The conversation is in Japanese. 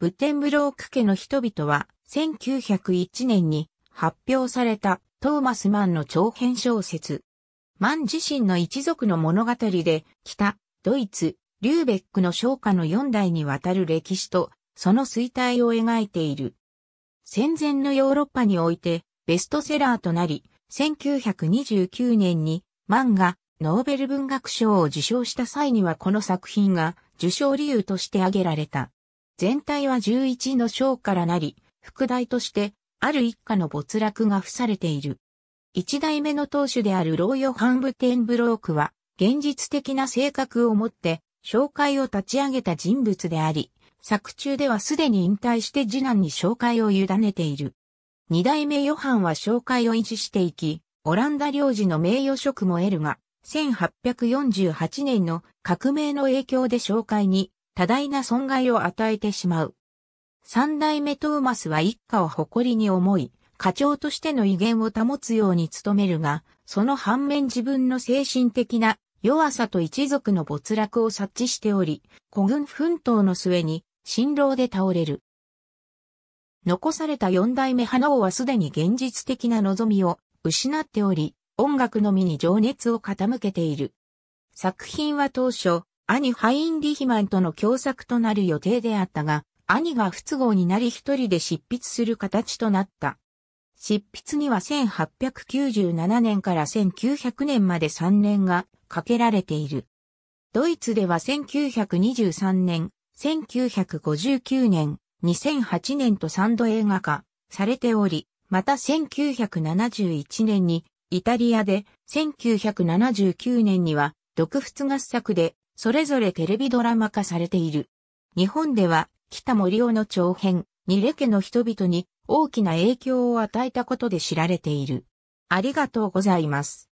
ブテンブローク家の人々は、1901年に発表されたトーマス・マンの長編小説。マン自身の一族の物語で、北、ドイツ、リューベックの商家の四代にわたる歴史と、その衰退を描いている。戦前のヨーロッパにおいて、ベストセラーとなり、1929年に漫画、ノーベル文学賞を受賞した際にはこの作品が受賞理由として挙げられた。全体は11の章からなり、副題として、ある一家の没落が付されている。一代目の当主であるローヨハンブテンブロークは、現実的な性格を持って、紹介を立ち上げた人物であり、作中ではすでに引退して次男に紹介を委ねている。二代目ヨハンは紹介を維持していき、オランダ領事の名誉職も得るが、1848年の革命の影響で紹介に多大な損害を与えてしまう。三代目トーマスは一家を誇りに思い、課長としての威厳を保つように努めるが、その反面自分の精神的な弱さと一族の没落を察知しており、孤軍奮闘の末に、辛労で倒れる。残された四代目花王はすでに現実的な望みを失っており、音楽のみに情熱を傾けている。作品は当初、兄ハインリヒマンとの共作となる予定であったが、兄が不都合になり一人で執筆する形となった。執筆には1897年から1900年まで3年がかけられている。ドイツでは1923年、1959年、2008年と3度映画化されており、また1971年にイタリアで1979年には独仏合作でそれぞれテレビドラマ化されている。日本では、北森尾の長編、ニレ家の人々に大きな影響を与えたことで知られている。ありがとうございます。